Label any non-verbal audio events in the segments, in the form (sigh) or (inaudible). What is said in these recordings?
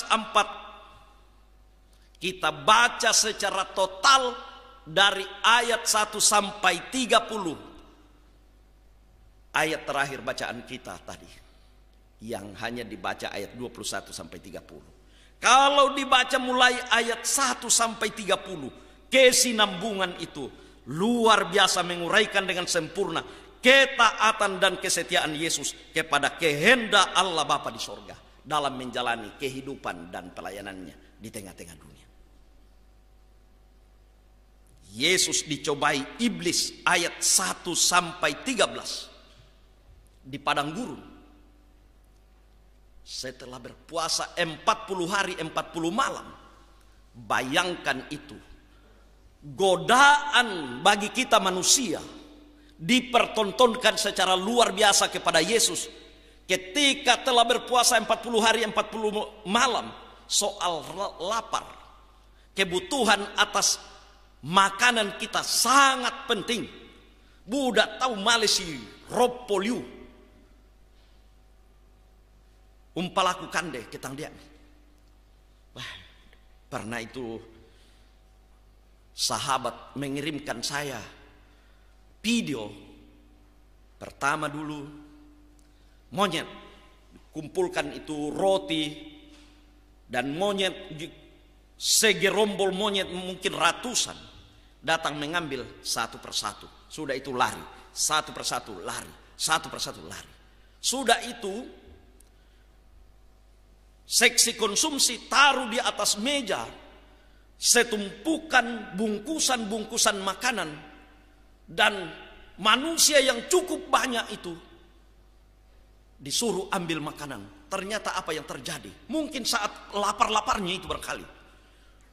4 kita baca secara total dari ayat 1 sampai 30 ayat terakhir bacaan kita tadi yang hanya dibaca ayat 21 sampai 30 kalau dibaca mulai ayat 1 sampai 30 kesinambungan itu luar biasa menguraikan dengan sempurna ketaatan dan kesetiaan Yesus kepada kehendak Allah Bapa di sorga dalam menjalani kehidupan dan pelayanannya di tengah-tengah dunia. Yesus dicobai iblis ayat 1 sampai 13 di padang gurun. Setelah berpuasa 40 hari 40 malam. Bayangkan itu. Godaan bagi kita manusia dipertontonkan secara luar biasa kepada Yesus Ketika telah berpuasa 40 hari 40 malam soal lapar, kebutuhan atas makanan kita sangat penting. Budak tahu Malaysia ropoliu. umpal Umpalaku kande ketang dia. Wah, pernah itu sahabat mengirimkan saya video pertama dulu monyet. Kumpulkan itu roti dan monyet segerombol monyet mungkin ratusan datang mengambil satu persatu. Sudah itu lari, satu persatu lari, satu persatu lari. Sudah itu seksi konsumsi taruh di atas meja setumpukan bungkusan-bungkusan makanan dan manusia yang cukup banyak itu disuruh ambil makanan. Ternyata apa yang terjadi? Mungkin saat lapar-laparnya itu berkali.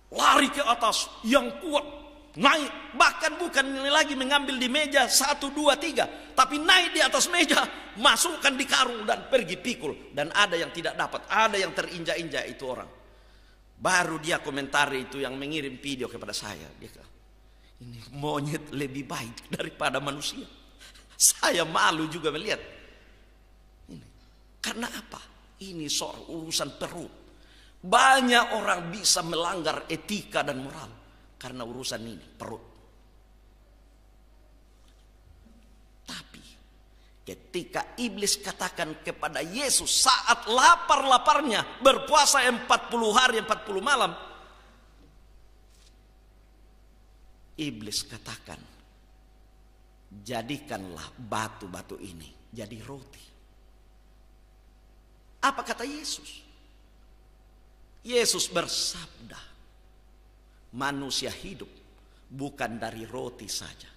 Lari ke atas yang kuat, naik. Bahkan bukan lagi mengambil di meja satu, dua, tiga. Tapi naik di atas meja, (laughs) masukkan di karung dan pergi pikul. Dan ada yang tidak dapat, ada yang terinjak-injak itu orang. Baru dia komentari itu yang mengirim video kepada saya. Dia kata, ini monyet lebih baik (laughs) daripada manusia. (laughs) Saya malu juga melihat karena apa? Ini soal urusan perut. Banyak orang bisa melanggar etika dan moral karena urusan ini, perut. Tapi ketika iblis katakan kepada Yesus saat lapar-laparnya berpuasa 40 hari 40 malam iblis katakan jadikanlah batu-batu ini jadi roti apa kata Yesus? Yesus bersabda, manusia hidup bukan dari roti saja,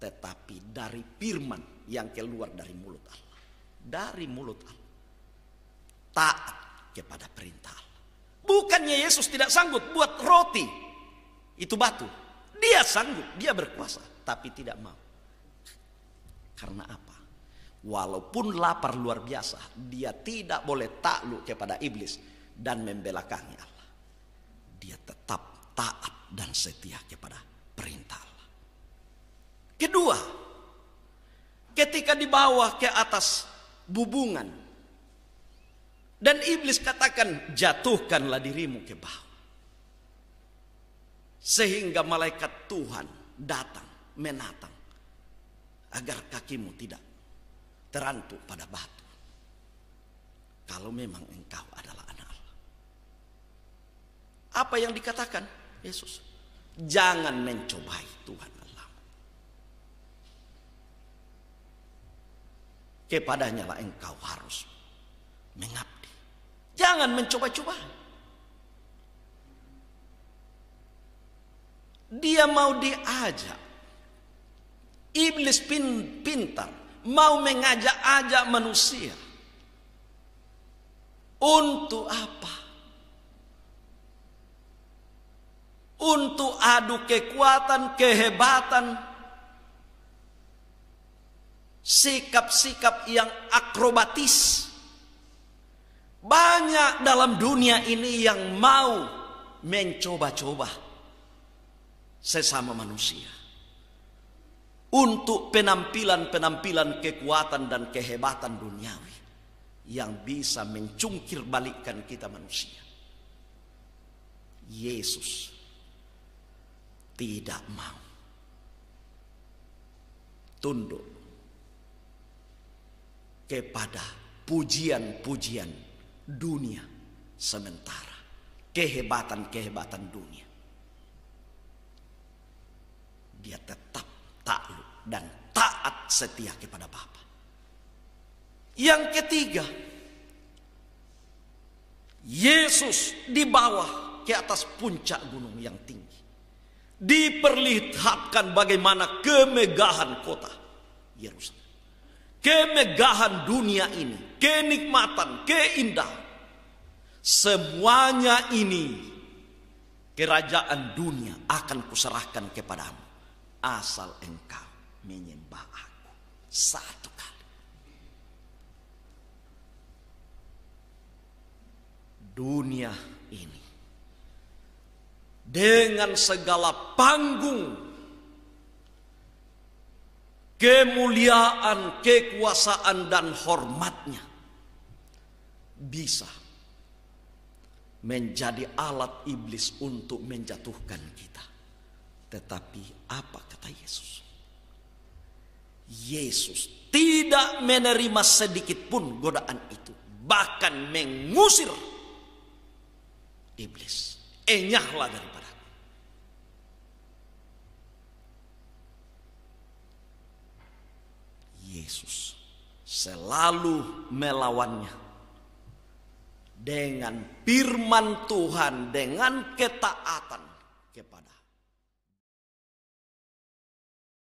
tetapi dari firman yang keluar dari mulut Allah. Dari mulut Allah. Taat kepada perintah Allah. Bukannya Yesus tidak sanggup buat roti, itu batu. Dia sanggup, dia berkuasa, tapi tidak mau. Karena apa? Walaupun lapar luar biasa, dia tidak boleh takluk kepada iblis dan membelakangnya Allah. Dia tetap taat dan setia kepada perintah Allah. Kedua, ketika dibawa ke atas bubungan dan iblis katakan jatuhkanlah dirimu ke bawah. Sehingga malaikat Tuhan datang menatang agar kakimu tidak terantuk pada batu. Kalau memang engkau adalah anak Allah. Apa yang dikatakan Yesus? Jangan mencobai Tuhan Allah. Kepadanya lah engkau harus mengabdi. Jangan mencoba-coba. Dia mau diajak. Iblis pintar mau mengajak-ajak manusia. Untuk apa? Untuk adu kekuatan, kehebatan, sikap-sikap yang akrobatis. Banyak dalam dunia ini yang mau mencoba-coba sesama manusia untuk penampilan-penampilan kekuatan dan kehebatan duniawi yang bisa mencungkir balikkan kita manusia. Yesus tidak mau tunduk kepada pujian-pujian dunia sementara, kehebatan-kehebatan dunia. Dia tetap dan taat setia kepada Bapa. Yang ketiga, Yesus di bawah ke atas puncak gunung yang tinggi. Diperlihatkan bagaimana kemegahan kota Yerusalem. Kemegahan dunia ini, kenikmatan, keindahan. Semuanya ini kerajaan dunia akan kuserahkan kepadamu asal engkau menyembah aku satu kali. Dunia ini dengan segala panggung kemuliaan, kekuasaan dan hormatnya bisa menjadi alat iblis untuk menjatuhkan kita. Tetapi apa kata Yesus? Yesus tidak menerima sedikit pun godaan itu, bahkan mengusir iblis. Enyahlah daripada Yesus selalu melawannya dengan firman Tuhan, dengan ketaatan kepada